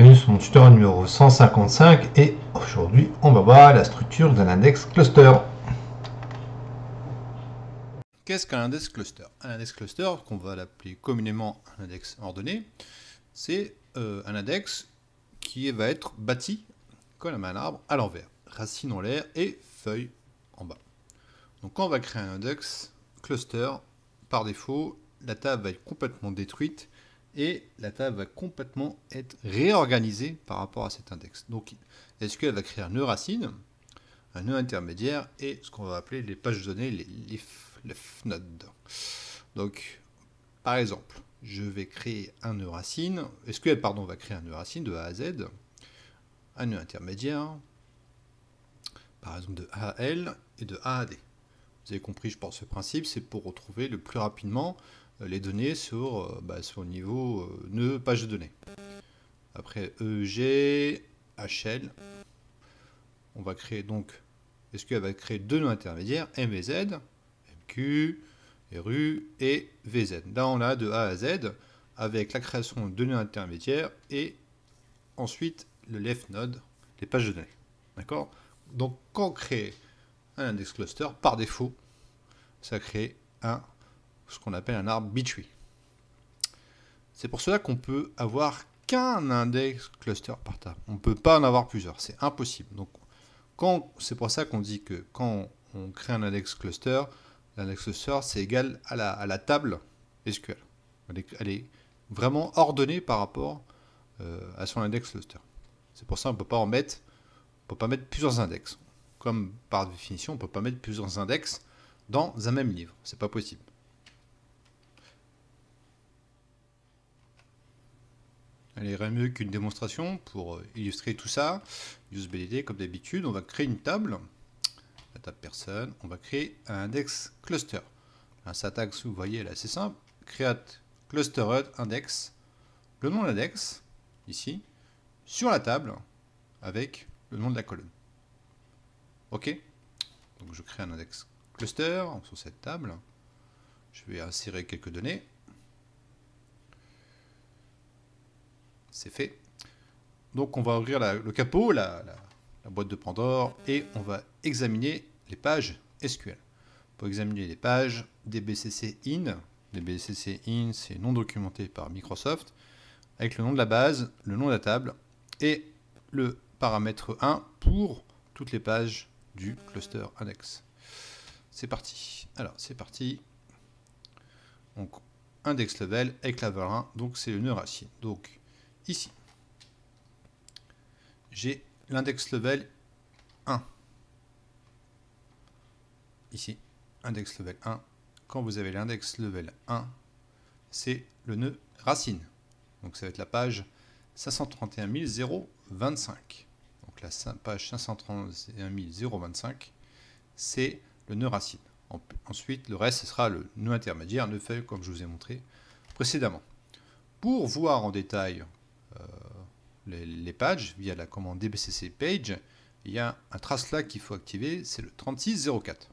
bienvenue sur mon tutoriel numéro 155 et aujourd'hui on va voir la structure d'un index cluster. Qu'est-ce qu'un index cluster Un index cluster, qu'on va l'appeler communément un index ordonné, c'est euh, un index qui va être bâti comme un arbre à à l'envers, racine en l'air et feuille en bas. Donc quand on va créer un index cluster, par défaut, la table va être complètement détruite et la table va complètement être réorganisée par rapport à cet index. Donc SQL va créer un nœud racine, un nœud intermédiaire et ce qu'on va appeler les pages données, les leaf, nodes. Donc par exemple, je vais créer un nœud racine, SQL pardon, va créer un nœud racine de A à Z, un nœud intermédiaire, par exemple de A à L et de A à D. Vous avez compris, je pense, ce principe, c'est pour retrouver le plus rapidement euh, les données sur, euh, bah, sur le niveau nœud euh, page de données. Après EG, HL, on va créer donc, SQL va créer deux nœuds intermédiaires, MVZ, MQ, RU et VZ. Là, on a de A à Z avec la création de nœuds intermédiaires et ensuite le left node, les pages de données. D'accord Donc, quand on crée un index cluster, par défaut, ça crée un ce qu'on appelle un arbre b C'est pour cela qu'on peut avoir qu'un index cluster par table. On ne peut pas en avoir plusieurs, c'est impossible. Donc, c'est pour ça qu'on dit que quand on crée un index cluster, l'index cluster c'est égal à la, table SQL. Elle est, vraiment ordonnée par rapport euh, à son index cluster. C'est pour ça qu'on peut pas en mettre, peut pas mettre plusieurs index. Comme par définition, on peut pas mettre plusieurs index dans un même livre. C'est pas possible. Elle irait mieux qu'une démonstration pour euh, illustrer tout ça. UseBDD, comme d'habitude, on va créer une table. La table personne, on va créer un index cluster. Un syntaxe, vous voyez, elle est assez simple. Create cluster index, le nom de l'index, ici, sur la table, avec le nom de la colonne. OK Donc je crée un index cluster sur cette table. Je vais insérer quelques données. c'est fait. Donc on va ouvrir le capot, la, boîte de Pandore, et on va examiner les pages SQL. Pour examiner les pages DBCC IN, DBCC IN c'est non documenté par Microsoft, avec le nom de la base, le nom de la table, et le paramètre 1 pour toutes les pages du cluster index. C'est parti. Alors c'est parti. Donc index level avec la 1, donc c'est le nœud racine. Donc ici. J'ai l'index level 1. Ici, index level 1. Quand vous avez l'index level 1, c'est le nœud racine. Donc ça va être la page 531 025. Donc la page 531 025, c'est le nœud racine. Ensuite, le reste, ce sera le nœud intermédiaire, le feuille comme je vous ai montré précédemment. Pour voir en détail euh, les, pages via la commande dbcc page, il y a un trace là qu'il faut activer, c'est le 3604.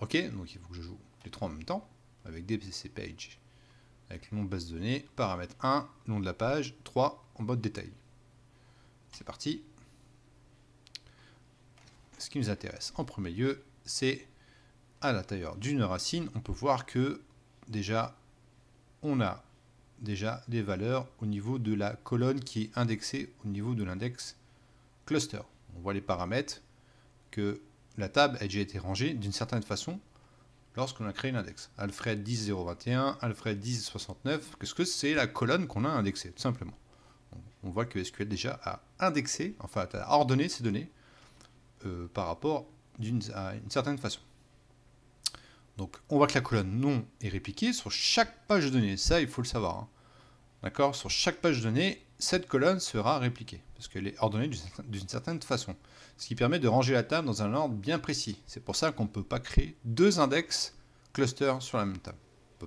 Ok, donc il faut que je joue les trois en même temps, avec dbcc page, avec le nom de base de données, paramètre 1, nom de la page, 3 en mode détail. C'est parti. Ce qui nous intéresse en premier lieu, c'est à l'intérieur d'une racine, on peut voir que déjà on a déjà des valeurs au niveau de la colonne qui est indexée au niveau de l'index cluster. On voit les paramètres que la table a déjà été rangée d'une certaine façon lorsqu'on a créé l'index. Alfred 10.021, Alfred 10.69, qu'est-ce que c'est la colonne qu'on a indexée, tout simplement. On voit que SQL déjà a indexé, enfin a ordonné ces données euh, par rapport à une certaine façon. Donc on voit que la colonne NON est répliquée sur chaque page de données. Ça, il faut le savoir. Hein. D'accord Sur chaque page de données, cette colonne sera répliquée, parce qu'elle est ordonnée d'une certaine façon. Ce qui permet de ranger la table dans un ordre bien précis. C'est pour ça qu'on ne peut pas créer deux index cluster sur la même table. On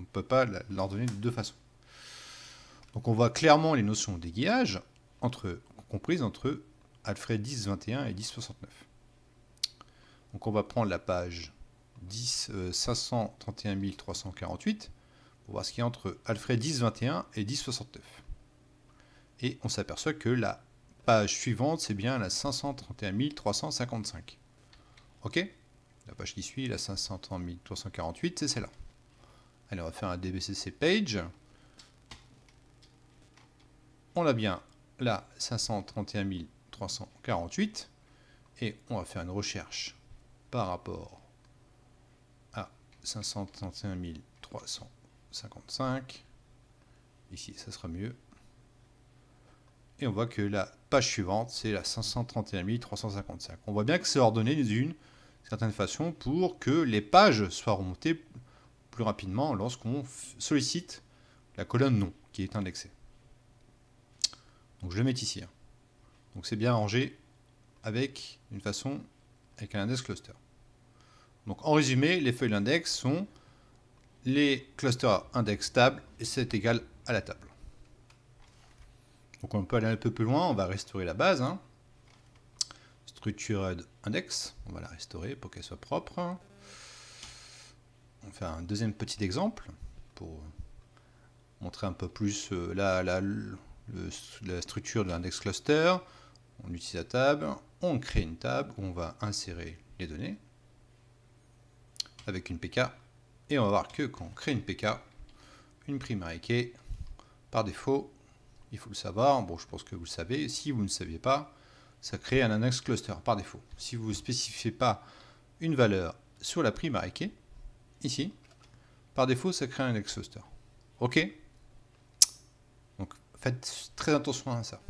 ne peut pas l'ordonner de deux façons. Donc on voit clairement les notions d'aiguillage entre, comprises entre Alfred 1021 et 1069. Donc on va prendre la page 10 531 348 pour voir ce qu'il y a entre Alfred 10 21 et 1069 Et on s'aperçoit que la page suivante, c'est bien la 531 355. OK La page qui suit, la 531 348, c'est celle-là. Allez, on va faire un DBCC page. On a bien, la 531 348. Et on va faire une recherche par rapport 531 355. Ici, ça sera mieux. Et on voit que la page suivante, c'est la 531 355. On voit bien que c'est ordonné d'une certaine façon pour que les pages soient remontées plus rapidement lorsqu'on sollicite la colonne nom qui est indexée. Donc je le mets ici. Hein. Donc c'est bien rangé avec une façon avec un index cluster. Donc en résumé, les feuilles d'index sont les clusters index table et c'est égal à la table. Donc on peut aller un peu plus loin, on va restaurer la base. Hein. index, on va la restaurer pour qu'elle soit propre. On fait un deuxième petit exemple pour montrer un peu plus euh, la, la structure de l'index cluster. On utilise la table, on crée une table où on va insérer les données avec une PK. Et on va voir que quand on crée une PK, une primary key, par défaut, il faut le savoir, bon je pense que vous le savez, si vous ne saviez pas, ça crée un annex cluster par défaut. Si vous ne spécifiez pas une valeur sur la primary key, ici, par défaut ça crée un index cluster. Ok Donc faites très attention à ça.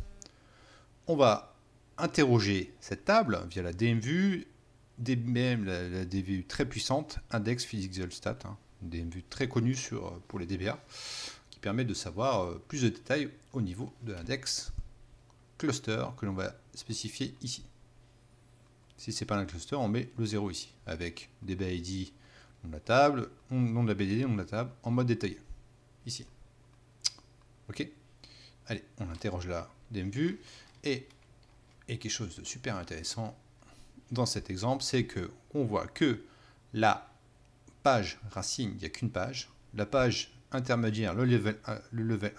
On va interroger cette table via la DMV la, DVU très puissante, Index Physics-Zellstat, hein. une DVU très connue sur, euh, pour les DBA, qui permet de savoir euh, plus de détails au niveau de l'index cluster que l'on va spécifier ici. Si ce n'est pas un cluster, on met le 0 ici, avec DBID nom de la table, nom de la BDD, nom de la table, en mode détaillé, ici. Ok Allez, on interroge la DMVue, et, et quelque chose de super intéressant, dans cet exemple, c'est que on voit que la page racine, il n'y a qu'une page. La page intermédiaire, le level,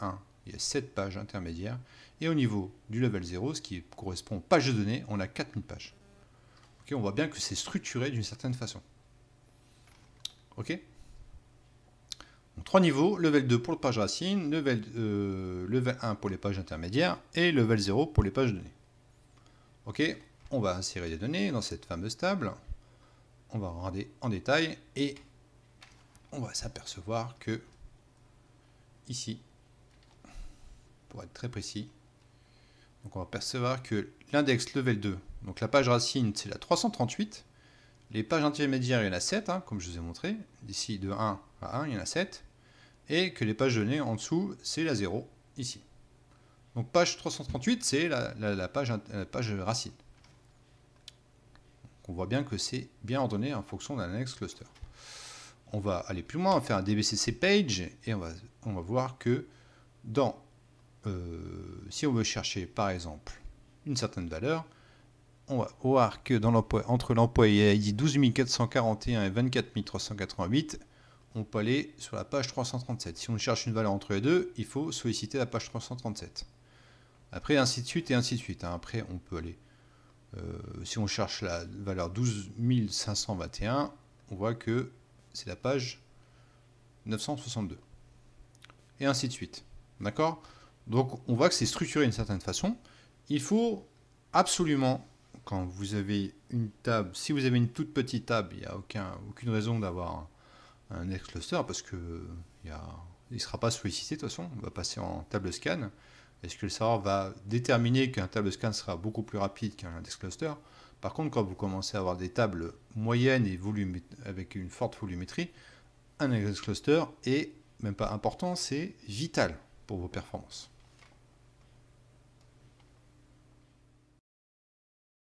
1, il y a 7 pages intermédiaires. Et au niveau du level 0, ce qui correspond aux pages de données, on a 4000 pages. on voit bien que c'est structuré d'une certaine façon. Ok Donc, Trois niveaux, level 2 pour la page racine, level, 1 euh, pour les pages intermédiaires et level 0 pour les pages de données. Ok on va insérer des données dans cette fameuse table. On va regarder en détail et on va s'apercevoir que ici, pour être très précis, on va percevoir que l'index level 2, donc la page racine, c'est la 338. Les pages intermédiaires, il y en a 7, hein, comme je vous ai montré. D'ici de 1 à 1, il y en a 7. Et que les pages données en dessous, c'est la 0, ici. Donc page 338, c'est la page racine on voit bien que c'est bien ordonné en fonction d'un annexe cluster. On va aller plus loin, on va faire un dbcc page et on va, on va voir que dans, euh, si on veut chercher par exemple une certaine valeur, on va voir que dans entre l'employé ID 12441 et 24388, on peut aller sur la page 337. Si on cherche une valeur entre les deux, il faut solliciter la page 337. Après, ainsi de suite et ainsi de suite. Hein. Après, on peut aller euh, si on cherche la valeur 12521, on voit que c'est la page 962. Et ainsi de suite. D'accord Donc on voit que c'est structuré d'une certaine façon. Il faut absolument, quand vous avez une table, si vous avez une toute petite table, il n'y a aucune raison d'avoir un, ex cluster parce que euh, il ne sera pas sollicité de toute façon. On va passer en table scan. Est-ce que le serveur va déterminer qu'un table scan sera beaucoup plus rapide qu'un index cluster. Par contre, quand vous commencez à avoir des tables moyennes et avec une forte volumétrie, un index cluster est même pas important, c'est vital pour vos performances.